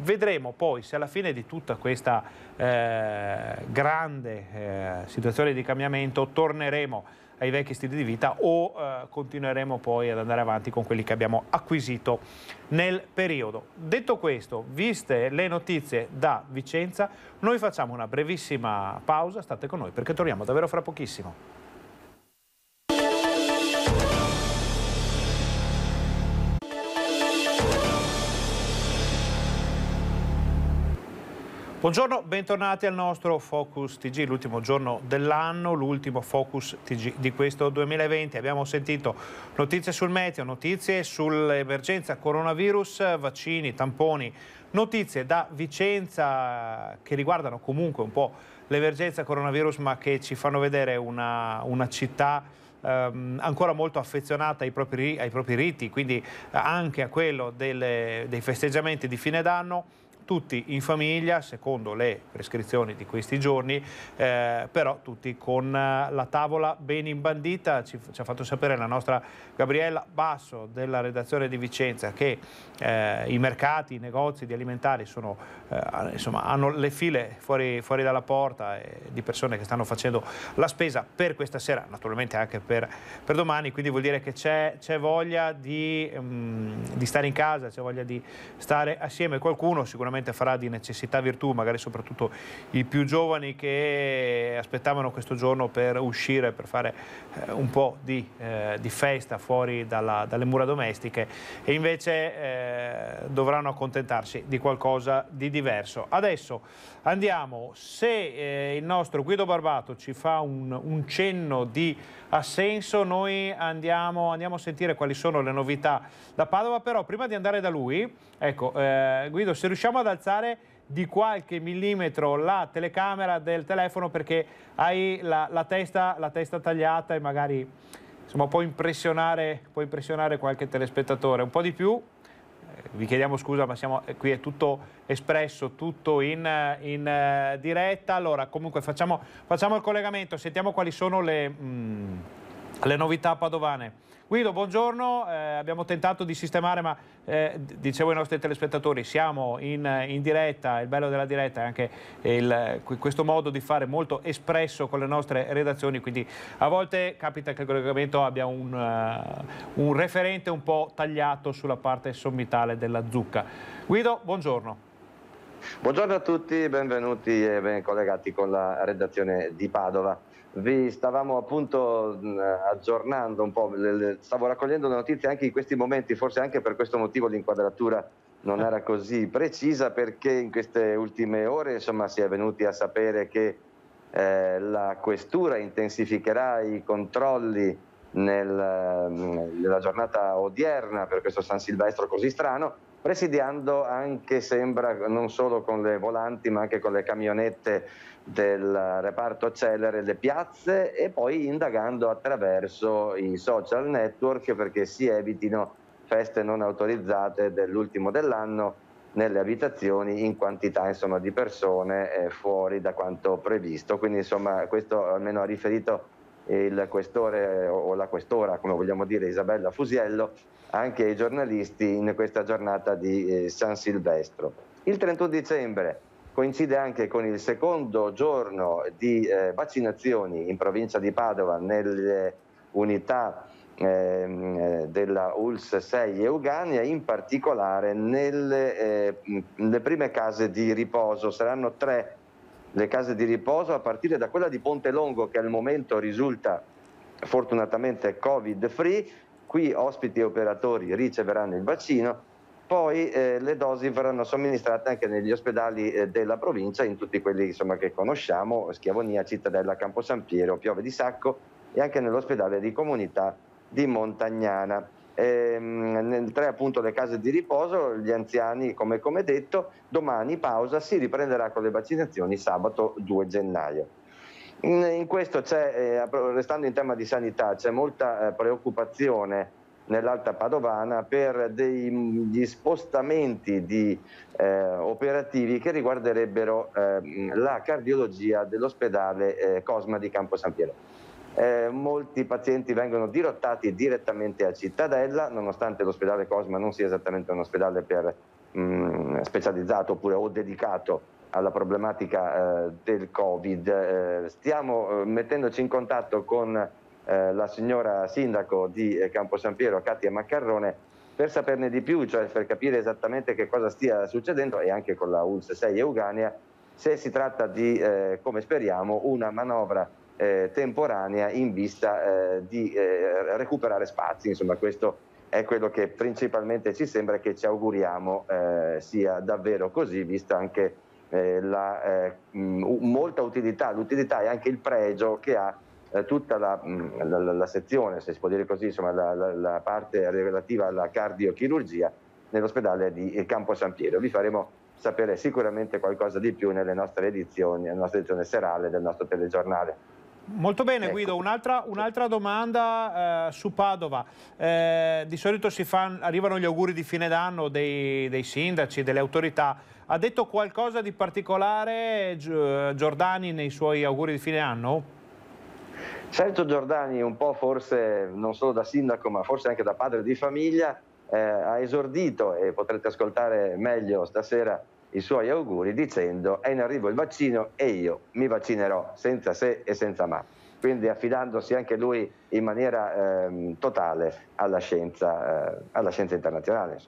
S1: Vedremo poi se alla fine di tutta questa eh, grande eh, situazione di cambiamento torneremo ai vecchi stili di vita o eh, continueremo poi ad andare avanti con quelli che abbiamo acquisito nel periodo. Detto questo, viste le notizie da Vicenza, noi facciamo una brevissima pausa, state con noi perché torniamo davvero fra pochissimo. Buongiorno, bentornati al nostro Focus TG, l'ultimo giorno dell'anno, l'ultimo Focus TG di questo 2020. Abbiamo sentito notizie sul meteo, notizie sull'emergenza coronavirus, vaccini, tamponi, notizie da Vicenza che riguardano comunque un po' l'emergenza coronavirus ma che ci fanno vedere una, una città Ehm, ancora molto affezionata ai propri, ai propri riti, quindi anche a quello delle, dei festeggiamenti di fine d'anno tutti in famiglia, secondo le prescrizioni di questi giorni, eh, però tutti con eh, la tavola ben imbandita. Ci, ci, ha fatto sapere la nostra Gabriella Basso della redazione di Vicenza che eh, i mercati, i negozi di alimentari sono, eh, insomma, hanno le file fuori, fuori dalla porta eh, di persone che stanno facendo la spesa per questa sera, naturalmente anche per, per domani, quindi vuol dire che c'è voglia di, um, di stare in casa, c'è voglia di stare assieme. Qualcuno sicuramente sicuramente farà di necessità virtù, magari soprattutto i più giovani che aspettavano questo giorno per uscire, per fare eh, un po' di, eh, di festa fuori dalla, dalle mura domestiche e invece eh, dovranno accontentarsi di qualcosa di diverso. Adesso Andiamo, se eh, il nostro Guido Barbato ci fa un, un cenno di assenso, noi andiamo, andiamo, a sentire quali sono le novità da Padova, però prima di andare da lui, ecco, eh, Guido, se riusciamo ad alzare di qualche millimetro la telecamera del telefono perché hai la, la, testa, la testa, tagliata e magari insomma, può, impressionare, può impressionare qualche telespettatore, un po' di più, vi chiediamo scusa ma siamo, eh, qui è tutto espresso, tutto in, eh, in eh, diretta. Allora comunque facciamo, facciamo, il collegamento, sentiamo quali sono le... Mh, mm, le novità padovane. Guido, buongiorno, eh, abbiamo tentato di sistemare ma eh, dicevo ai nostri telespettatori siamo in, in, diretta, il bello della diretta è anche il, questo modo di fare molto espresso con le nostre redazioni quindi a volte capita che il collegamento abbia un, uh, un referente un po' tagliato sulla parte sommitale della zucca. Guido, buongiorno.
S8: Buongiorno a tutti, benvenuti e ben collegati con la redazione di Padova vi stavamo appunto aggiornando un po', stavo raccogliendo le notizie anche in questi momenti, forse anche per questo motivo l'inquadratura non era così precisa perché in queste ultime ore insomma, si è venuti a sapere che eh, la questura intensificherà i controlli nel, nella giornata odierna per questo San Silvestro così strano, presidiando anche, sembra, non solo con le volanti ma anche con le camionette del reparto accelere le piazze e poi indagando attraverso i social network perché si evitino feste non autorizzate dell'ultimo dell'anno nelle abitazioni in quantità insomma, di persone eh, fuori da quanto previsto. Quindi insomma questo almeno ha riferito il questore o la questora, come vogliamo dire, Isabella Fusiello, anche ai giornalisti in questa giornata di eh, San Silvestro. Il 31 dicembre coincide anche con il secondo giorno di eh, vaccinazioni in provincia di Padova nelle unità ehm, eh, della ULS 6 Eugania, in particolare nelle, eh, nelle prime case di riposo. Saranno tre le case di riposo a partire da quella di Ponte Longo che al momento risulta fortunatamente covid free, qui ospiti e operatori riceveranno il vaccino poi eh, le dosi verranno somministrate anche negli ospedali eh, della provincia, in tutti quelli insomma, che conosciamo, Schiavonia, Cittadella, Campo San Piero, Piove di Sacco e anche nell'ospedale di comunità di Montagnana. Ehm, nel tre appunto le case di riposo, gli anziani come, come detto, domani pausa, si riprenderà con le vaccinazioni sabato 2 gennaio. In, questo c'è, eh, restando in tema di sanità, c'è molta eh, preoccupazione nell'Alta Padovana per degli spostamenti di, eh, operativi che riguarderebbero eh, la cardiologia dell'ospedale eh, Cosma di Campo San Piero. Eh, molti pazienti vengono dirottati direttamente a Cittadella, nonostante l'ospedale Cosma non sia esattamente un ospedale per, mh, mm, specializzato oppure o dedicato alla problematica eh, del Covid. Eh, stiamo mettendoci in contatto con eh, la signora sindaco di eh, Campo San Piero, Katia Maccarrone, per saperne di più, cioè per capire esattamente che cosa stia succedendo e anche con la ULS 6 Eugania, se si tratta di, eh, come speriamo, una manovra eh, temporanea in vista eh, di recuperare spazi. Insomma, questo è quello che principalmente ci sembra e che ci auguriamo sia davvero così, vista anche la, mh, molta utilità, l'utilità e anche il pregio che ha eh, tutta mm, la, la, la, sezione, se si può dire così, insomma, la, la parte relativa alla cardiochirurgia nell'ospedale di eh, Campo San Piero. Vi faremo sapere sicuramente qualcosa di più nelle nostre edizioni, nella nostra edizione serale del nostro telegiornale.
S1: Molto bene ecco. Guido, un'altra, un domanda eh, su Padova. Eh, di solito fan, arrivano gli auguri di fine d'anno dei, dei, sindaci, delle autorità. Ha detto qualcosa di particolare Giordani nei suoi auguri di fine anno?
S8: Sergio Giordani, un po' forse non solo da sindaco, ma forse anche da padre di famiglia, eh, ha esordito, e potrete ascoltare meglio stasera i suoi auguri, dicendo è in arrivo il vaccino e io mi vaccinerò senza se e senza ma. Quindi affidandosi anche lui in maniera eh, totale alla scienza, eh, alla scienza internazionale.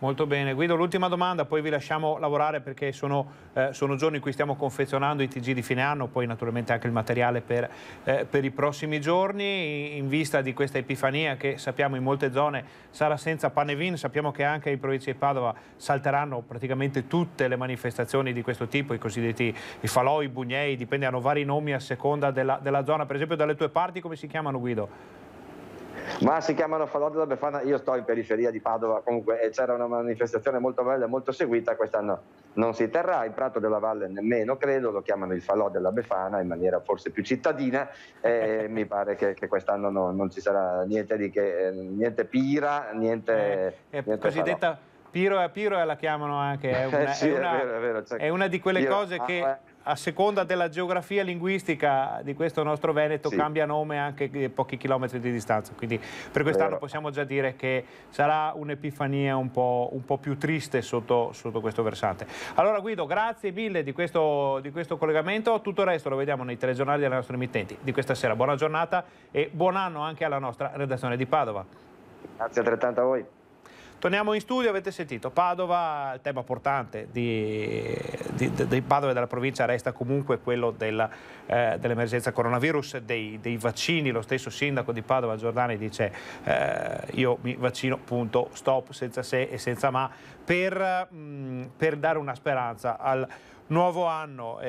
S1: Molto bene. Guido, l'ultima domanda, poi vi lasciamo lavorare perché sono, eh, sono, giorni in cui stiamo confezionando i TG di fine anno, poi naturalmente anche il materiale per, eh, per i prossimi giorni, in vista di questa epifania che sappiamo in molte zone sarà senza pane e vino, sappiamo che anche in provincia di Padova salteranno praticamente tutte le manifestazioni di questo tipo, i cosiddetti i falò, i bugnei, dipende, hanno vari nomi a seconda della, della zona. Per esempio dalle tue parti come si chiamano Guido?
S8: Ma si chiamano Falò della Befana, io sto in periferia di Padova, comunque eh, c'era una manifestazione molto bella e molto seguita, quest'anno non si terrà, il Prato della Valle nemmeno credo, lo chiamano il Falò della Befana in maniera forse più cittadina e mi pare che, che quest'anno no, non ci sarà niente di che, eh, niente pira, niente... Eh, eh, niente cosiddetta
S1: falò. Piro a Piro la chiamano anche, è una, di quelle io, cose che... Ah, eh a seconda della geografia linguistica di questo nostro Veneto sì. cambia nome anche a pochi chilometri di distanza, quindi per quest'anno possiamo già dire che sarà un'epifania un, un po', più triste sotto, sotto, questo versante. Allora Guido, grazie mille di questo, di questo collegamento, tutto il resto lo vediamo nei telegiornali delle nostre emittenti di questa sera. Buona giornata e buon anno anche alla nostra redazione di Padova.
S8: Grazie altrettanto a voi.
S1: Torniamo in studio, avete sentito, Padova, il tema portante di, di, di Padova e della provincia resta comunque quello della, eh, dell'emergenza coronavirus, dei, dei, vaccini, lo stesso sindaco di Padova Giordani dice eh, io mi vaccino, punto, stop, senza se e senza ma, per, mh, mm, per dare una speranza al nuovo anno e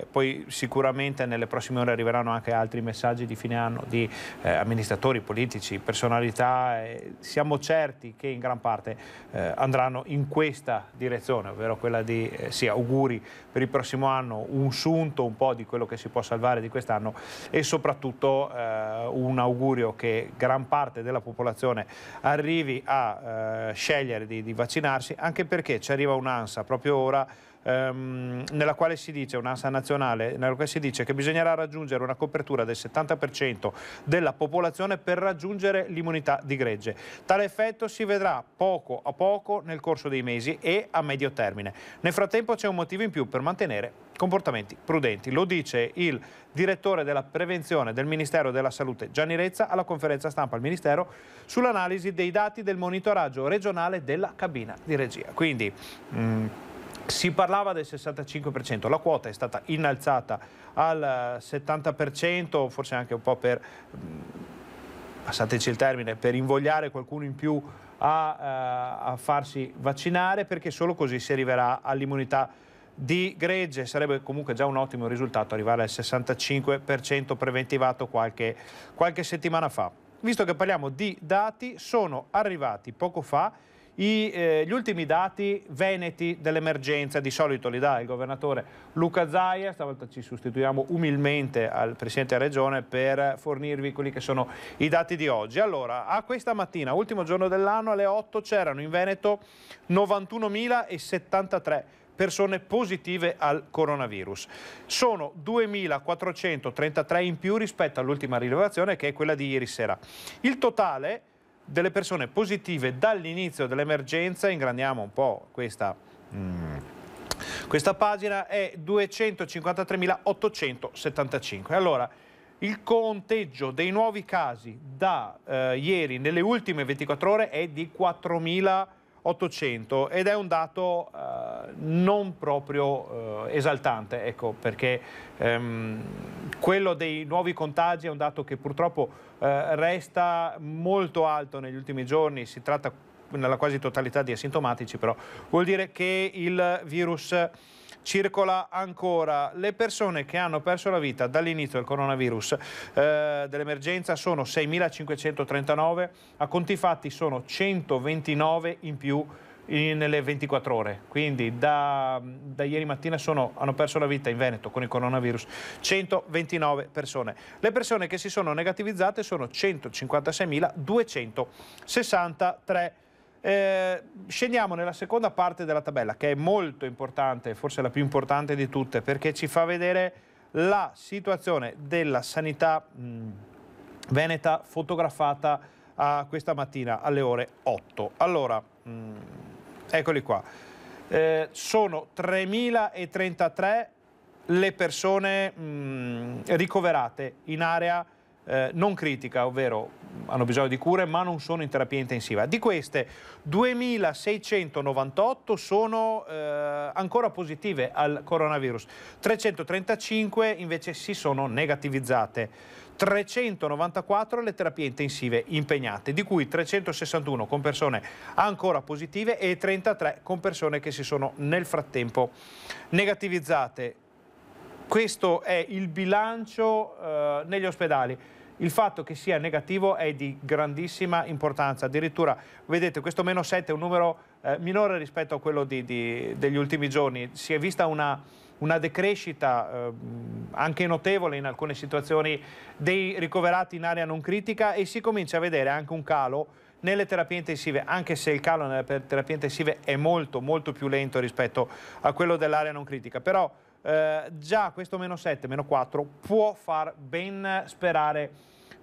S1: eh, poi sicuramente nelle prossime ore arriveranno anche altri messaggi di fine anno di eh, amministratori, politici, personalità, eh, siamo certi che in gran parte eh, andranno in questa direzione, ovvero quella di eh, sì, auguri per il prossimo anno, un sunto un po' di quello che si può salvare di quest'anno e soprattutto eh, un augurio che gran parte della popolazione arrivi a scegliere di, di vaccinarsi, anche perché ci arriva un'ansia proprio ora ehm, nella quale si dice, un'ASA nazionale, nella quale si dice che bisognerà raggiungere una copertura del 70% della popolazione per raggiungere l'immunità di gregge. Tale effetto si vedrà poco a poco nel corso dei mesi e a medio termine. Nel frattempo c'è un motivo in più per mantenere comportamenti prudenti. Lo dice il direttore della prevenzione del Ministero della Salute Gianni Rezza alla conferenza stampa al Ministero sull'analisi dei dati del monitoraggio regionale della cabina di regia. Quindi mh, mm, si parlava del 65%, la quota è stata innalzata al 70%, eh, forse anche un po' per, mm, passateci il termine, per invogliare qualcuno in più a, eh, a farsi vaccinare perché solo così si arriverà all'immunità di gregge sarebbe comunque già un ottimo risultato arrivare al 65% preventivato qualche, qualche settimana fa. Visto che parliamo di dati, sono arrivati poco fa i, eh, gli ultimi dati veneti dell'emergenza, di solito li dà il governatore Luca Zaia, stavolta ci sostituiamo umilmente al Presidente della Regione per fornirvi quelli che sono i dati di oggi. Allora, a questa mattina, ultimo giorno dell'anno, alle 8 c'erano in Veneto 91.073 persone positive al coronavirus. Sono 2.433 in più rispetto all'ultima rilevazione che è quella di ieri sera. Il totale delle persone positive dall'inizio dell'emergenza, ingrandiamo un po' questa... Mm, questa pagina è 253.875. Allora, il conteggio dei nuovi casi da eh, ieri nelle ultime 24 ore è di 4.000. 800 ed è un dato eh, non proprio eh, esaltante, ecco, perché ehm, quello dei nuovi contagi è un dato che purtroppo eh, resta molto alto negli ultimi giorni, si tratta nella quasi totalità di asintomatici, però vuol dire che il virus circola ancora. Le persone che hanno perso la vita dall'inizio del coronavirus eh, dell'emergenza sono 6.539, a conti fatti sono 129 in più nelle 24 ore. Quindi da, da ieri mattina sono, hanno perso la vita in Veneto con il coronavirus 129 persone. Le persone che si sono negativizzate sono 156.263 eh, scendiamo nella seconda parte della tabella che è molto importante, forse la più importante di tutte perché ci fa vedere la situazione della sanità mh, veneta fotografata uh, questa mattina alle ore 8. Allora, mh, eccoli qua. Eh, sono 3.033 le persone mh, ricoverate in area eh, non critica, ovvero mm, hanno bisogno di cure ma non sono in terapia intensiva. Di queste 2.698 sono eh, ancora positive al coronavirus, 335 invece si sono negativizzate. 394 le terapie intensive impegnate, di cui 361 con persone ancora positive e 33 con persone che si sono nel frattempo negativizzate. Questo è il bilancio eh, negli ospedali il fatto che sia negativo è di grandissima importanza, addirittura vedete questo meno 7 è un numero eh, minore rispetto a quello di, di, degli ultimi giorni, si è vista una, una decrescita eh, anche notevole in alcune situazioni dei ricoverati in area non critica e si comincia a vedere anche un calo nelle terapie intensive, anche se il calo nelle terapie intensive è molto molto più lento rispetto a quello dell'area non critica, però eh, già questo meno 7, meno 4 può far ben sperare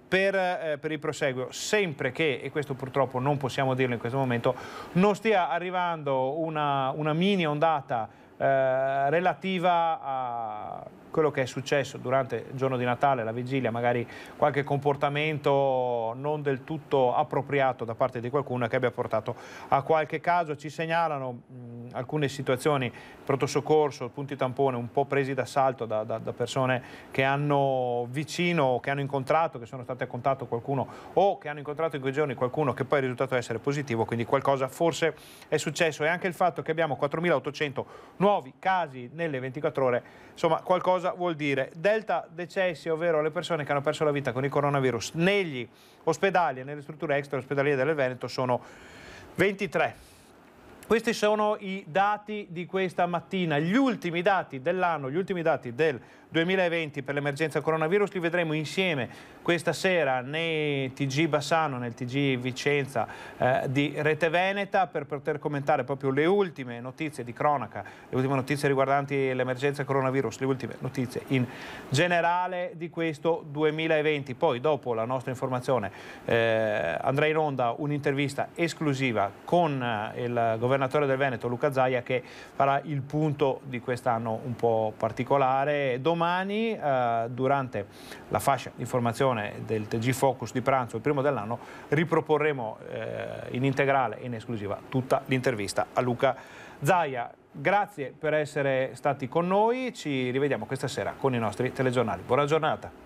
S1: per, eh, per, il proseguio, sempre che, e questo purtroppo non possiamo dirlo in questo momento, non stia arrivando una, una mini ondata eh, relativa a quello che è successo durante il giorno di Natale, la vigilia, magari qualche comportamento non del tutto appropriato da parte di qualcuno che abbia portato a qualche caso. Ci segnalano mh, alcune situazioni, pronto soccorso, punti tampone un po' presi d'assalto da, da, da, persone che hanno vicino, che hanno incontrato, che sono state a contatto qualcuno o che hanno incontrato in quei giorni qualcuno che poi è risultato essere positivo, quindi qualcosa forse è successo e anche il fatto che abbiamo 4.800 nuovi casi nelle 24 ore, insomma qualcosa cosa vuol dire? Delta decessi, ovvero le persone che hanno perso la vita con il coronavirus negli ospedali e nelle strutture extra ospedaliere del Veneto sono 23. Questi sono i dati di questa mattina, gli ultimi dati dell'anno, gli ultimi dati del 2020 per l'emergenza coronavirus, li vedremo insieme questa sera nei TG Bassano, nel TG Vicenza eh, di Rete Veneta per poter commentare proprio le ultime notizie di cronaca, le ultime notizie riguardanti l'emergenza coronavirus, le ultime notizie in generale di questo 2020. Poi dopo la nostra informazione eh, andrà in onda un'intervista esclusiva con eh, il governatore del Veneto Luca Zaia che farà il punto di quest'anno un po' particolare. Domani domani eh, durante la fascia di formazione del TG Focus di pranzo, il primo dell'anno, riproporremo eh, in integrale e in esclusiva tutta l'intervista a Luca Zaia. Grazie per essere stati con noi, ci rivediamo questa sera con i nostri telegiornali. Buona giornata.